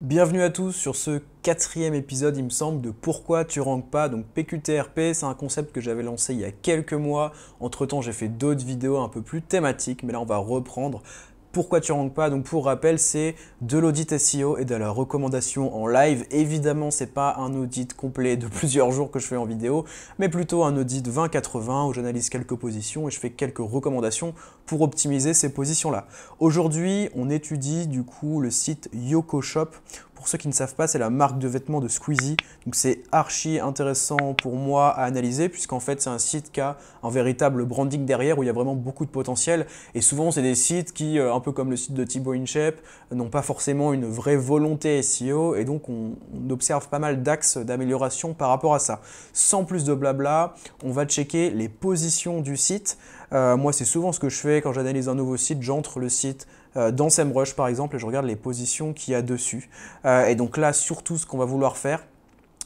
Bienvenue à tous sur ce quatrième épisode, il me semble, de Pourquoi tu ranks pas Donc PQTRP, c'est un concept que j'avais lancé il y a quelques mois. Entre-temps, j'ai fait d'autres vidéos un peu plus thématiques, mais là, on va reprendre pourquoi tu ranks pas Donc pour rappel, c'est de l'audit SEO et de la recommandation en live. Évidemment, c'est pas un audit complet de plusieurs jours que je fais en vidéo, mais plutôt un audit 20-80 où j'analyse quelques positions et je fais quelques recommandations pour optimiser ces positions-là. Aujourd'hui, on étudie du coup le site Yoko Shop. Pour ceux qui ne savent pas, c'est la marque de vêtements de Squeezie. Donc c'est archi intéressant pour moi à analyser puisqu'en fait c'est un site qui a un véritable branding derrière où il y a vraiment beaucoup de potentiel. Et souvent c'est des sites qui, euh, un peu comme le site de Thibaut InShape, n'ont pas forcément une vraie volonté SEO et donc on observe pas mal d'axes d'amélioration par rapport à ça. Sans plus de blabla, on va checker les positions du site. Euh, moi, c'est souvent ce que je fais quand j'analyse un nouveau site. J'entre le site euh, dans SEMrush, par exemple, et je regarde les positions qu'il y a dessus. Euh, et donc là, surtout, ce qu'on va vouloir faire,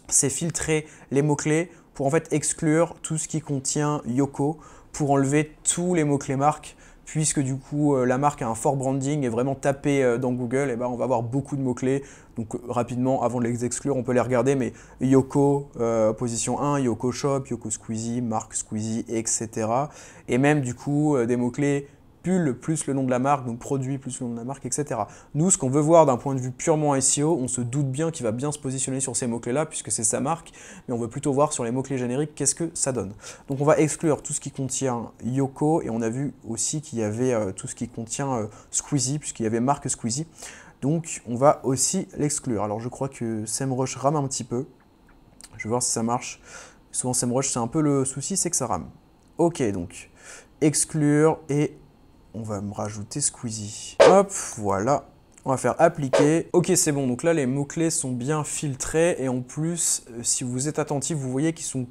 c'est filtrer les mots-clés pour en fait exclure tout ce qui contient Yoko, pour enlever tous les mots-clés marques puisque du coup euh, la marque a un fort branding et vraiment tapé euh, dans Google, et eh ben, on va avoir beaucoup de mots-clés. Donc euh, rapidement, avant de les exclure, on peut les regarder, mais Yoko, position 1, Yoko Shop, Yoko Squeezie, marque Squeezie, etc. Et même du coup des mots-clés plus le nom de la marque, donc produit plus le nom de la marque, etc. Nous, ce qu'on veut voir d'un point de vue purement SEO, on se doute bien qu'il va bien se positionner sur ces mots-clés-là, puisque c'est sa marque, mais on veut plutôt voir sur les mots-clés génériques qu'est-ce que ça donne. Donc on va exclure tout ce qui contient Yoko, et on a vu aussi qu'il y avait euh, tout ce qui contient euh, Squeezie, puisqu'il y avait marque Squeezie. Donc on va aussi l'exclure. Alors je crois que SEMrush rame un petit peu. Je vais voir si ça marche. Souvent SEMrush, c'est un peu le souci, c'est que ça rame. Ok, donc exclure et on va me rajouter Squeezie. Hop, voilà. On va faire appliquer. Ok, c'est bon. Donc là, les mots-clés sont bien filtrés. Et en plus, euh, si vous êtes attentif, vous voyez qu'ils sont,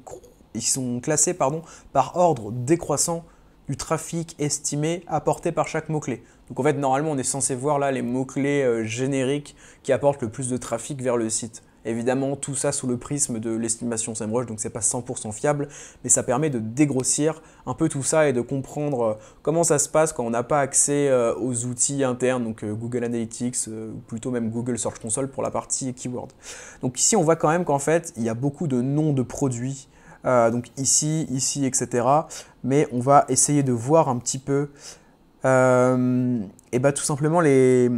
ils sont classés pardon, par ordre décroissant du trafic estimé apporté par chaque mot-clé. Donc en fait, normalement, on est censé voir là les mots-clés euh, génériques qui apportent le plus de trafic vers le site. Évidemment, tout ça sous le prisme de l'estimation SEMrush, donc c'est pas 100% fiable, mais ça permet de dégrossir un peu tout ça et de comprendre euh, comment ça se passe quand on n'a pas accès euh, aux outils internes, donc euh, Google Analytics, ou plutôt même Google Search Console pour la partie keyword. Donc ici, on voit quand même qu'en fait, il y a beaucoup de noms de produits, donc ici, ici, etc. Mais on va essayer de voir un petit peu, et bah tout simplement les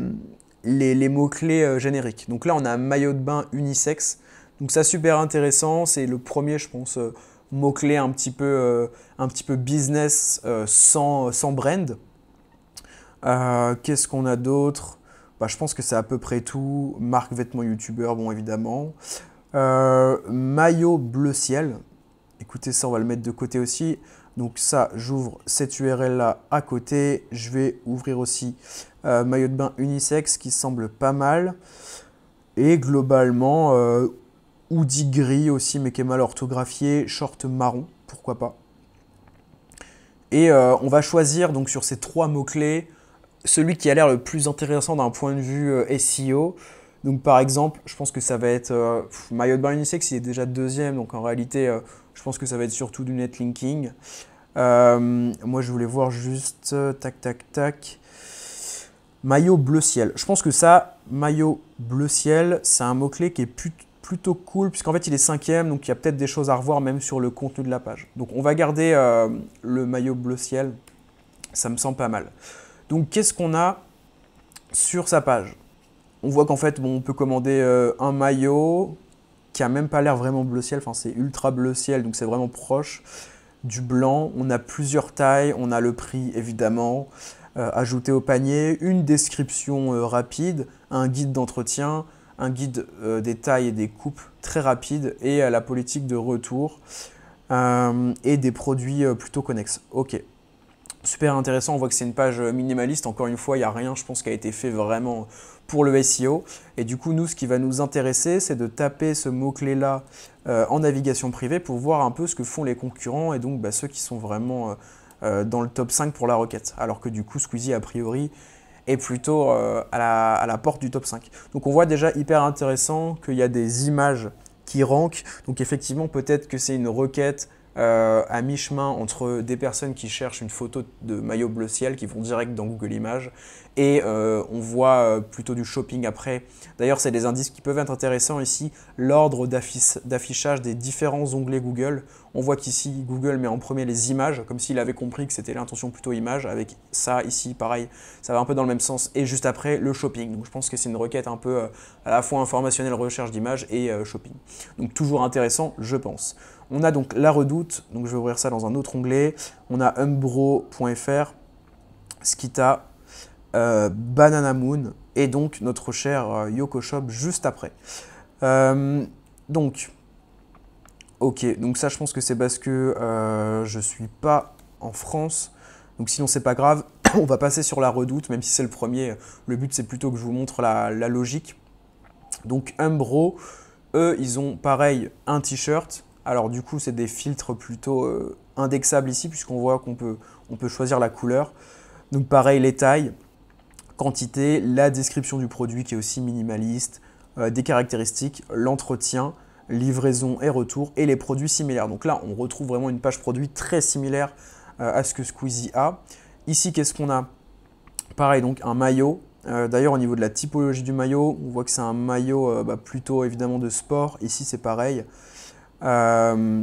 les, mots-clés euh, génériques. Donc là, on a maillot de bain unisexe. Donc ça, super intéressant. C'est le premier, je pense, euh, mot-clé un, petit peu, euh, un petit peu business sans, brand. Qu'est-ce qu'on a d'autre bah, Je pense que c'est à peu près tout. Marque vêtements youtubeur, bon évidemment. maillot bleu ciel. Écoutez, ça, on va le mettre de côté aussi. Donc ça, j'ouvre cette URL là à côté. Je vais ouvrir aussi euh, maillot de bain unisex qui semble pas mal. Et globalement, euh, hoodie gris aussi, mais qui est mal orthographié, short marron, pourquoi pas. Et euh, on va choisir donc sur ces trois mots-clés celui qui a l'air le plus intéressant d'un point de vue euh, SEO. Donc par exemple, je pense que ça va être maillot de bain unisex, il est déjà deuxième, donc en réalité je pense que ça va être surtout du netlinking. Euh, moi, je voulais voir juste, euh, tac, tac, tac, maillot bleu ciel. Je pense que ça, maillot bleu ciel, c'est un mot-clé qui est plutôt cool, puisqu'en fait il est cinquième, donc il y a peut-être des choses à revoir même sur le contenu de la page. Donc on va garder euh, le maillot bleu ciel, ça me semble pas mal. Donc qu'est-ce qu'on a sur sa page On voit qu'en fait on peut commander euh, un maillot, qui a même pas l'air vraiment bleu ciel, enfin c'est ultra bleu ciel, donc c'est vraiment proche du blanc. On a plusieurs tailles, on a le prix évidemment euh, ajouté au panier, une description euh, rapide, un guide d'entretien, un guide euh, des tailles et des coupes très rapide et la politique de retour et des produits plutôt connexes. Ok super intéressant. On voit que c'est une page euh, minimaliste. Encore une fois, il n'y a rien, je pense, qui a été fait vraiment pour le SEO. Et du coup, nous, ce qui va nous intéresser, c'est de taper ce mot-clé-là euh, en navigation privée pour voir un peu ce que font les concurrents et donc bah, ceux qui sont vraiment euh, dans le top 5 pour la requête. Alors que du coup, Squeezie, a priori, est plutôt à, la, à la porte du top 5. Donc on voit déjà hyper intéressant qu'il y a des images qui rankent. Donc effectivement, peut-être que c'est une requête euh, à mi-chemin entre des personnes qui cherchent une photo de maillot bleu ciel, qui vont direct dans Google Images, et euh, on voit euh, plutôt du shopping après. D'ailleurs, c'est des indices qui peuvent être intéressants ici, l'ordre d'affichage des différents onglets Google. On voit qu'ici, Google met en premier les images, comme s'il avait compris que c'était l'intention plutôt image, avec ça ici, pareil, ça va un peu dans le même sens, et juste après, le shopping. Donc je pense que c'est une requête un peu à la fois informationnelle, recherche d'images et shopping. Donc toujours intéressant, je pense. On a donc la redoute, donc je vais ouvrir ça dans un autre onglet. On a umbro.fr, Skita, euh, Banana Moon et donc notre cher euh, Yoko Shop juste après. Euh, donc, ok, donc ça je pense que c'est parce que je suis pas en France. Donc sinon c'est pas grave, on va passer sur la redoute, même si c'est le premier. Le but c'est plutôt que je vous montre la, la logique. Donc Umbro, eux ils ont pareil un t-shirt alors du coup, c'est des filtres plutôt euh, indexables ici, puisqu'on voit qu'on peut, on peut choisir la couleur. Donc pareil, les tailles, quantité, la description du produit qui est aussi minimaliste, euh, des caractéristiques, l'entretien, livraison et retour, et les produits similaires. Donc là, on retrouve vraiment une page produit très similaire euh, à ce que Squeezie a. Ici, qu'est-ce qu'on a Pareil, donc un maillot. D'ailleurs, au niveau de la typologie du maillot, on voit que c'est un maillot bah, plutôt évidemment de sport. Ici, c'est pareil. Euh,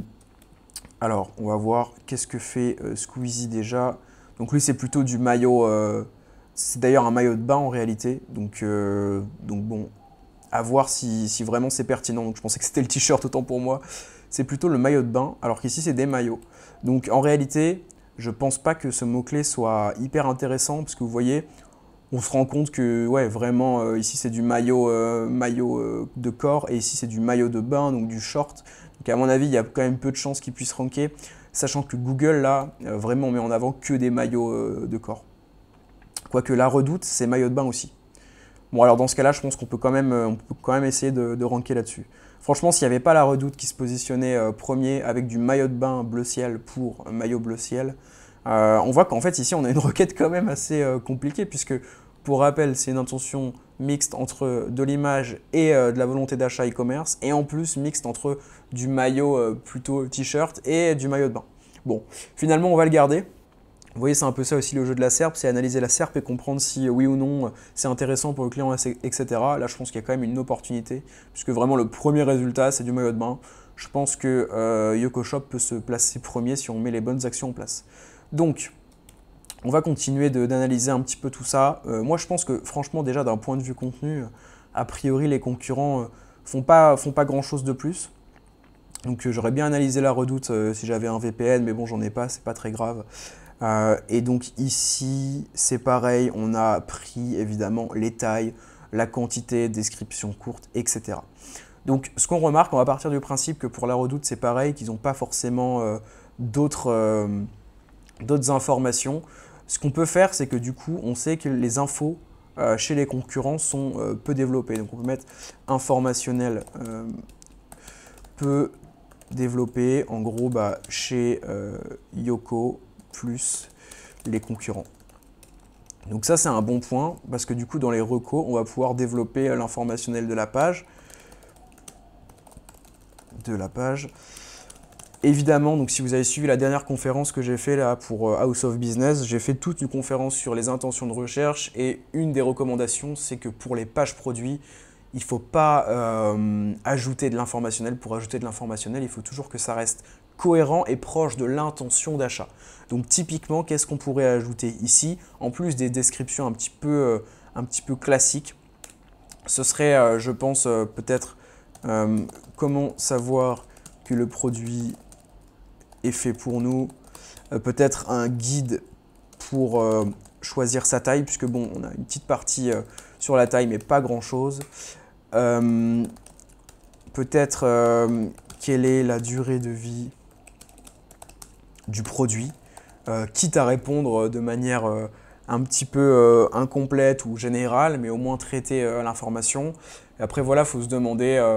alors, on va voir qu'est-ce que fait euh, Squeezie déjà. Donc lui, c'est plutôt du maillot. Euh, c'est d'ailleurs un maillot de bain en réalité. Donc, donc bon, à voir si, si vraiment c'est pertinent. Donc je pensais que c'était le t-shirt autant pour moi. C'est plutôt le maillot de bain, alors qu'ici c'est des maillots. Donc en réalité, je pense pas que ce mot-clé soit hyper intéressant, parce que vous voyez, on se rend compte que ouais, vraiment, euh, ici c'est du maillot, euh, maillot euh, de corps et ici c'est du maillot de bain, donc du short. Donc à mon avis, il y a quand même peu de chances qu'il puisse ranker, sachant que Google, là, vraiment, on met en avant que des maillots de corps. Quoique la redoute, c'est maillot de bain aussi. Bon, alors dans ce cas-là, je pense qu'on peut, quand même, peut quand même essayer de, de ranker là-dessus. Franchement, s'il n'y avait pas la redoute qui se positionnait premier avec du maillot de bain bleu ciel pour maillot bleu ciel, euh, on voit qu'en fait ici on a une requête quand même assez euh, compliquée puisque pour rappel c'est une intention mixte entre de l'image et euh, de la volonté d'achat e-commerce et en plus mixte entre du maillot plutôt t-shirt et du maillot de bain. Bon, finalement on va le garder. Vous voyez, c'est un peu ça aussi le jeu de la SERP, c'est analyser la SERP et comprendre si oui ou non c'est intéressant pour le client, etc. Là, je pense qu'il y a quand même une opportunité, puisque vraiment le premier résultat, c'est du maillot de bain. Je pense que Yoko Shop peut se placer premier si on met les bonnes actions en place. Donc, on va continuer d'analyser un petit peu tout ça. Euh, moi, je pense que franchement, déjà d'un point de vue contenu, a priori, les concurrents euh, font pas, font pas grand chose de plus. Donc, euh, j'aurais bien analysé la redoute si j'avais un VPN, mais bon, j'en ai pas, c'est pas très grave. et donc ici, c'est pareil, on a pris évidemment les tailles, la quantité, description courte, etc. Donc ce qu'on remarque, on va partir du principe que pour la redoute, c'est pareil, qu'ils n'ont pas forcément d'autres d'autres informations. Ce qu'on peut faire, c'est que du coup, on sait que les infos euh, chez les concurrents sont euh, peu développées. Donc on peut mettre informationnel euh, peu développé, en gros, bah, chez Yoko plus les concurrents. Donc ça, c'est un bon point, parce que du coup, dans les recours on va pouvoir développer l'informationnel de la page. De la page évidemment, donc si vous avez suivi la dernière conférence que j'ai fait là pour euh, House of Business, j'ai fait toute une conférence sur les intentions de recherche et une des recommandations, c'est que pour les pages produits, il ne faut pas euh, ajouter de l'informationnel pour ajouter de l'informationnel, il faut toujours que ça reste cohérent et proche de l'intention d'achat. Donc typiquement, qu'est-ce qu'on pourrait ajouter ici En plus des descriptions un petit peu, euh, un petit peu classiques, ce serait, je pense, peut-être comment savoir que le produit est fait pour nous. Euh, peut-être un guide pour euh, choisir sa taille, puisque bon, on a une petite partie euh, sur la taille, mais pas grand-chose. Peut-être quelle est la durée de vie du produit, quitte à répondre de manière un petit peu incomplète ou générale, mais au moins traiter l'information. Après voilà, il faut se demander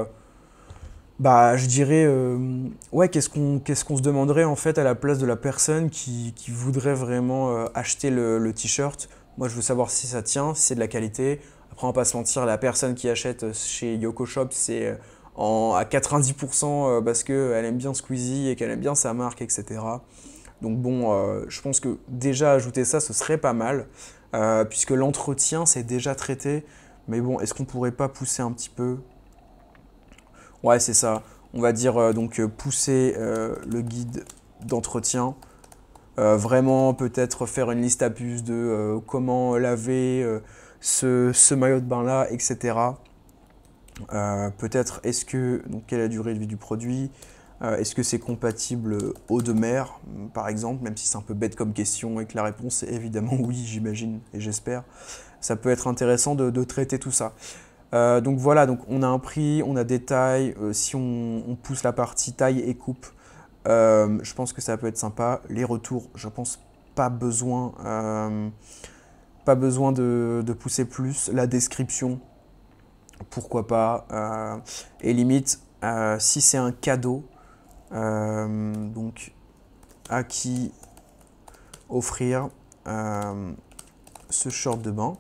bah, je dirais, euh, ouais, qu'est-ce qu'on se demanderait en fait à la place de la personne qui, voudrait vraiment euh, acheter le, t-shirt Moi, je veux savoir si ça tient, si c'est de la qualité. Après, on va pas se mentir, la personne qui achète euh, chez Yoko Shop, c'est à 90% parce qu'elle aime bien Squeezie et qu'elle aime bien sa marque, etc. Donc bon, je pense que déjà ajouter ça, ce serait pas mal, puisque l'entretien, c'est déjà traité. Mais bon, est-ce qu'on pourrait pas pousser un petit peu Ouais, c'est ça. On va dire euh, donc euh, pousser euh, le guide d'entretien. vraiment peut-être faire une liste à puce de comment laver ce, maillot de bain là, etc. peut-être est-ce que donc quelle est la durée de vie du produit, Est-ce que c'est compatible eau de mer, par exemple, même si c'est un peu bête comme question et que la réponse est évidemment oui, j'imagine et j'espère. Ça peut être intéressant de traiter tout ça. Euh, donc voilà, donc on a un prix, on a des tailles. Euh, si on, pousse la partie taille et coupe, euh, je pense que ça peut être sympa. Les retours, je pense pas besoin, pas besoin de, de, pousser plus. La description, pourquoi pas. et limite, si c'est un cadeau, donc à qui offrir ce short de bain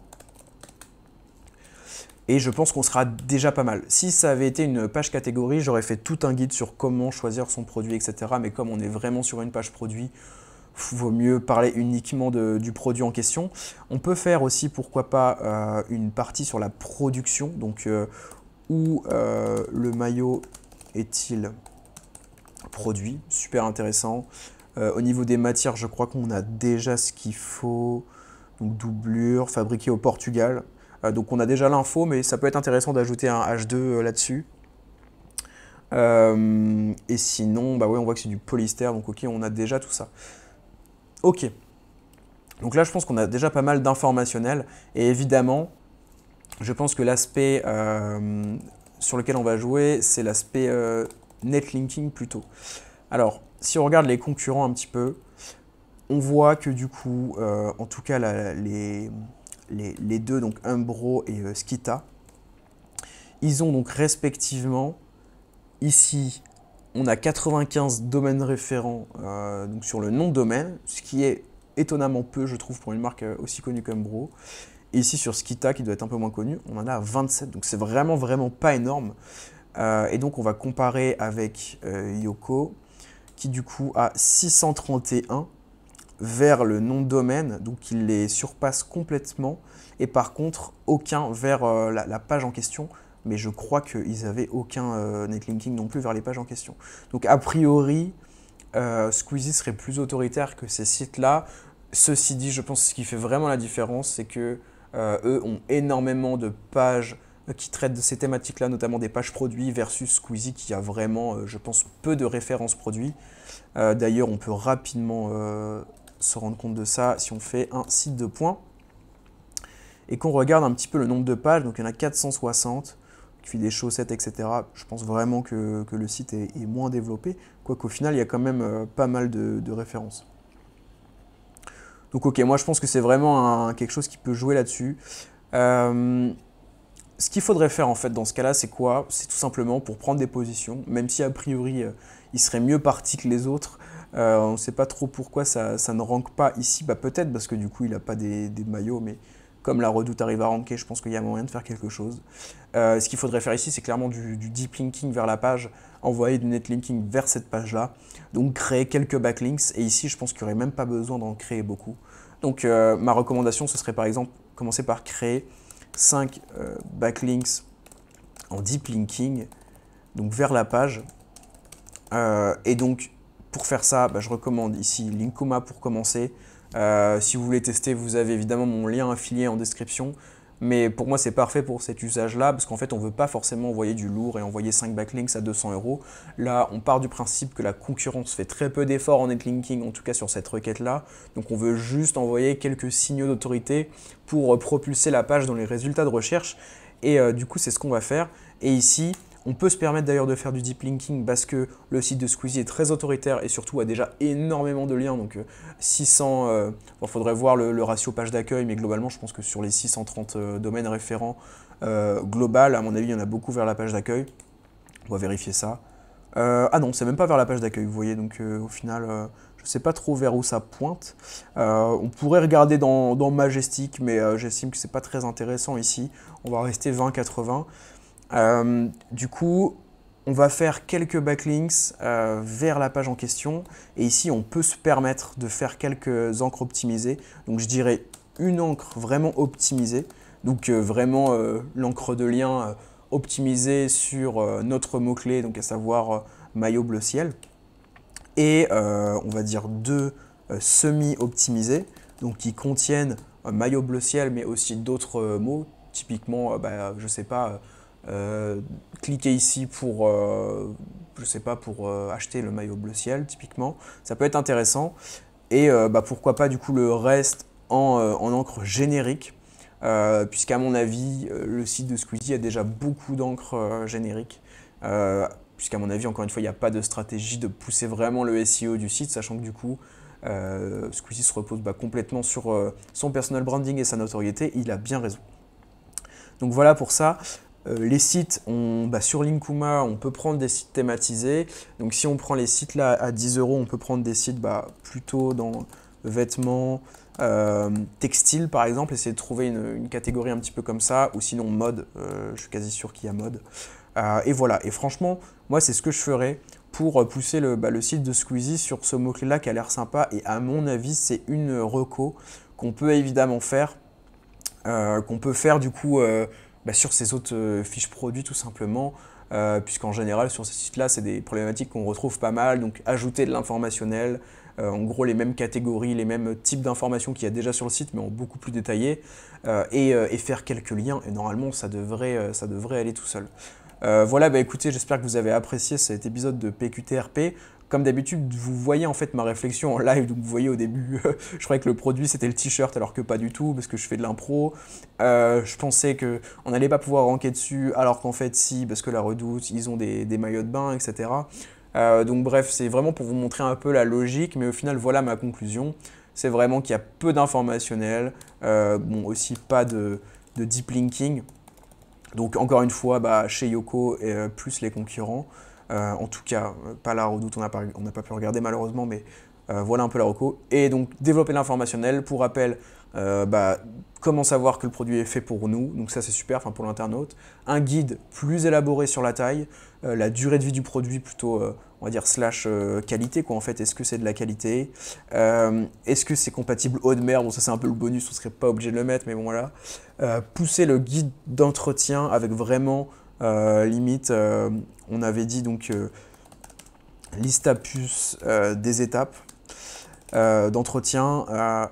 et je pense qu'on sera déjà pas mal. Si ça avait été une page catégorie, j'aurais fait tout un guide sur comment choisir son produit, etc. Mais comme on est vraiment sur une page produit, vaut mieux parler uniquement du produit en question. On peut faire aussi, pourquoi pas, euh, une partie sur la production. Donc, euh, où euh, le maillot est-il produit Super intéressant. au niveau des matières, je crois qu'on a déjà ce qu'il faut. Donc, doublure, fabriquée au Portugal. Euh, donc on a déjà l'info, mais ça peut être intéressant d'ajouter un H2 euh, là-dessus. Euh, et sinon, bah ouais, on voit que c'est du polystère, donc ok, on a déjà tout ça. Ok. Donc là, je pense qu'on a déjà pas mal d'informationnel. Et évidemment, je pense que l'aspect sur lequel on va jouer, c'est l'aspect netlinking plutôt. Alors, si on regarde les concurrents un petit peu, on voit que du coup, en tout cas, les, les, deux, donc Umbro et euh, Skita, ils ont donc respectivement, ici, on a 95 domaines référents euh, donc sur le nom de domaine, ce qui est étonnamment peu, je trouve, pour une marque euh, aussi connue qu'Umbro. Et ici, sur Skita, qui doit être un peu moins connu, on en a 27, donc c'est vraiment, vraiment pas énorme. et donc, on va comparer avec Yoko, qui du coup a 631 vers le nom de domaine, donc il les surpasse complètement, et par contre aucun vers euh, la, page en question, mais je crois qu'ils avaient aucun euh, netlinking non plus vers les pages en question. Donc a priori, euh, Squeezie serait plus autoritaire que ces sites-là. Ceci dit, je pense que ce qui fait vraiment la différence, c'est que eux ont énormément de pages qui traitent de ces thématiques-là, notamment des pages produits versus Squeezie qui a vraiment, je pense, peu de références produits. D'ailleurs, on peut rapidement se rendre compte de ça si on fait un site de points et qu'on regarde un petit peu le nombre de pages, donc il y en a 460, puis des chaussettes, etc. Je pense vraiment que, le site est, moins développé, quoiqu'au final, il y a quand même euh, pas mal de, références. Donc ok, moi je pense que c'est vraiment quelque chose qui peut jouer là-dessus. Euh, ce qu'il faudrait faire en fait dans ce cas-là, c'est quoi C'est tout simplement pour prendre des positions, même si a priori euh, il serait mieux parti que les autres, euh, on ne sait pas trop pourquoi ça, ne rank pas ici. Bah, peut-être parce que du coup, il n'a pas des, maillots, mais comme la redoute arrive à ranker, je pense qu'il y a moyen de faire quelque chose. Euh, ce qu'il faudrait faire ici, c'est clairement du, deep linking vers la page, envoyer du net linking vers cette page-là. Donc créer quelques backlinks. Et ici, je pense qu'il n'y aurait même pas besoin d'en créer beaucoup. Donc euh, ma recommandation, ce serait par exemple commencer par créer 5 backlinks en deep linking, donc vers la page. et donc pour faire ça, bah, je recommande ici Linkoma pour commencer. Euh, si vous voulez tester, vous avez évidemment mon lien affilié en description. Mais pour moi, c'est parfait pour cet usage-là, parce qu'en fait, on ne veut pas forcément envoyer du lourd et envoyer 5 backlinks à 200 euros. Là, on part du principe que la concurrence fait très peu d'efforts en netlinking, en tout cas sur cette requête-là. Donc, on veut juste envoyer quelques signaux d'autorité pour propulser la page dans les résultats de recherche. Et euh, du coup, c'est ce qu'on va faire. Et ici, on peut se permettre d'ailleurs de faire du deep linking parce que le site de Squeezie est très autoritaire et surtout a déjà énormément de liens. Donc 600, euh, il euh, faudrait voir le, ratio page d'accueil, mais globalement, je pense que sur les 630 euh, domaines référents global, à mon avis, il y en a beaucoup vers la page d'accueil. On va vérifier ça. ah non, c'est même pas vers la page d'accueil, vous voyez. Donc au final, je ne sais pas trop vers où ça pointe. on pourrait regarder dans, Majestic, mais j'estime que c'est pas très intéressant ici. On va rester 20-80. Euh, du coup, on va faire quelques backlinks euh, vers la page en question. Et ici, on peut se permettre de faire quelques encres optimisées. Donc, je dirais une encre vraiment optimisée. Donc, euh, vraiment l'encre de lien optimisée sur notre mot-clé, donc à savoir maillot bleu ciel. Et on va dire deux semi-optimisées, donc qui contiennent maillot bleu ciel, mais aussi d'autres mots, typiquement, bah, je sais pas, euh, cliquez ici pour, euh, je sais pas, pour euh, acheter le maillot bleu ciel typiquement. Ça peut être intéressant. Et bah, pourquoi pas du coup le reste en, encre générique, puisqu'à mon avis le site de Squeezie a déjà beaucoup d'encre générique. puisqu'à mon avis encore une fois il n'y a pas de stratégie de pousser vraiment le SEO du site, sachant que du coup Squeezie se repose bah, complètement sur son personal branding et sa notoriété. Il a bien raison. Donc voilà pour ça. Euh, les sites, bah, sur Linkuma, on peut prendre des sites thématisés. Donc si on prend les sites là à 10 euros, on peut prendre des sites bah, plutôt dans vêtements, euh, textiles par exemple, essayer de trouver une, catégorie un petit peu comme ça, ou sinon mode, euh, je suis quasi sûr qu'il y a mode. et voilà, et franchement, moi c'est ce que je ferais pour pousser le, bah, le site de Squeezie sur ce mot-clé-là qui a l'air sympa, et à mon avis c'est une reco qu'on peut évidemment faire, qu'on peut faire du coup bah, sur ces autres euh, fiches produits tout simplement, euh, puisqu'en général sur ces sites-là, c'est des problématiques qu'on retrouve pas mal, donc ajouter de l'informationnel, euh, en gros les mêmes catégories, les mêmes types d'informations qu'il y a déjà sur le site, mais en beaucoup plus détaillé, et, et, faire quelques liens, et normalement ça devrait, ça devrait aller tout seul. voilà, bah écoutez, j'espère que vous avez apprécié cet épisode de PQTRP. Comme d'habitude, vous voyez en fait ma réflexion en live, donc vous voyez au début, je croyais que le produit c'était le t-shirt alors que pas du tout, parce que je fais de l'impro. Euh, je pensais qu'on n'allait pas pouvoir ranquer dessus, alors qu'en fait si, parce que la redoute, ils ont des, maillots de bain, etc. Euh, donc bref, c'est vraiment pour vous montrer un peu la logique, mais au final voilà ma conclusion. C'est vraiment qu'il y a peu d'informationnel, euh, bon aussi pas de, deep linking. Donc encore une fois, bah, chez Yoko, et plus les concurrents. Euh, en tout cas, euh, pas la doute, on n'a pas, pas pu regarder malheureusement, mais euh, voilà un peu la reco. Et donc, développer l'informationnel. Pour rappel, bah, comment savoir que le produit est fait pour nous, donc ça c'est super pour l'internaute. Un guide plus élaboré sur la taille, la durée de vie du produit plutôt, on va dire, slash qualité, quoi en fait, est-ce que c'est de la qualité Est-ce que c'est compatible haut de mer Bon ça c'est un peu le bonus, on serait pas obligé de le mettre, mais bon voilà. pousser le guide d'entretien avec vraiment euh, limite, euh, on avait dit donc euh, liste à puce des étapes d'entretien,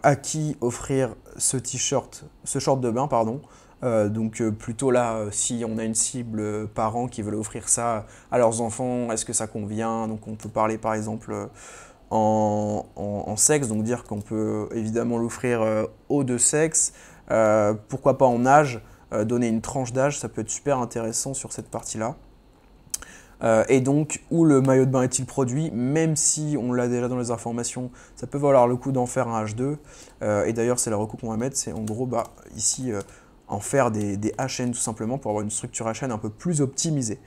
à qui offrir ce t-shirt, ce short de bain, pardon, donc plutôt là, si on a une cible parents qui veulent offrir ça à leurs enfants, est-ce que ça convient Donc on peut parler par exemple en, en, sexe, donc dire qu'on peut évidemment l'offrir aux deux sexes, pourquoi pas en âge euh, donner une tranche d'âge, ça peut être super intéressant sur cette partie-là. Euh, et donc, où le maillot de bain est-il produit Même si on l'a déjà dans les informations, ça peut valoir le coup d'en faire un H2. Euh, et d'ailleurs, c'est la recours qu'on va mettre, c'est en gros, bah, ici, en faire des, HN tout simplement pour avoir une structure HN un peu plus optimisée.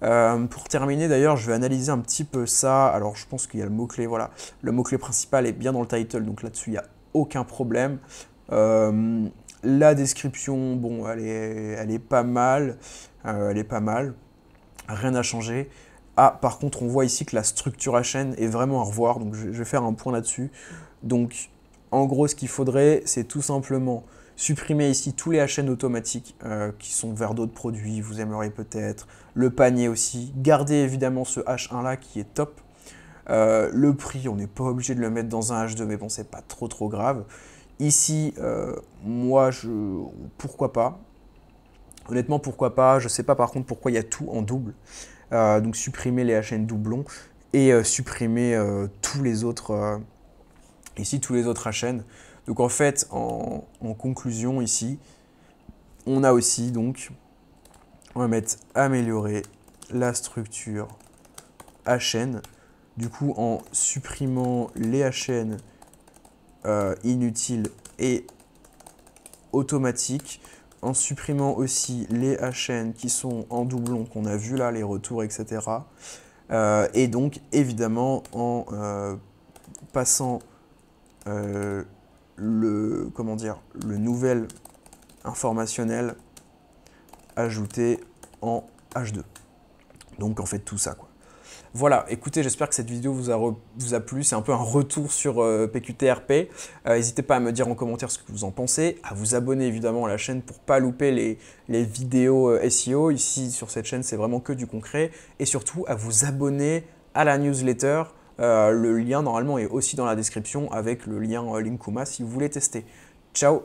pour terminer, d'ailleurs, je vais analyser un petit peu ça. Alors, je pense qu'il y a le mot-clé, voilà. Le mot-clé principal est bien dans le title, donc là-dessus, il n'y a aucun problème. Euh, la description, bon, elle est, pas mal. Euh, elle est pas mal. Rien n'a changé. Ah, par contre, on voit ici que la structure à chaîne est vraiment à revoir. Donc, je, vais faire un point là-dessus. Donc, en gros, ce qu'il faudrait, c'est tout simplement supprimer ici tous les HN automatiques euh, qui sont vers d'autres produits, vous aimeriez peut-être, le panier aussi, gardez évidemment ce H1 là qui est top, euh, le prix, on n'est pas obligé de le mettre dans un H2, mais bon, c'est pas trop trop grave. Ici, euh, moi, je, pourquoi pas Honnêtement, pourquoi pas Je ne sais pas par contre pourquoi il y a tout en double. Euh, donc supprimer les HN doublons et euh, supprimer tous les autres ici tous les autres HN. Donc en fait, en, en, conclusion ici, on a aussi donc on va mettre améliorer la structure HN. Du coup, en supprimant les HN euh, inutile et automatique, en supprimant aussi les HN qui sont en doublon, qu'on a vu là, les retours, etc. Euh, et donc, évidemment, en euh, passant le, comment dire, le nouvel informationnel ajouté en H2. Donc, en fait, tout ça, quoi. Voilà, écoutez, j'espère que cette vidéo vous a, vous a plu. C'est un peu un retour sur PQTRP. Euh, euh, N'hésitez pas à me dire en commentaire ce que vous en pensez, à vous abonner évidemment à la chaîne pour pas louper les, les vidéos euh, SEO. Ici, sur cette chaîne, c'est vraiment que du concret. Et surtout, à vous abonner à la newsletter. Euh, le lien, normalement, est aussi dans la description avec le lien Linkuma si vous voulez tester. Ciao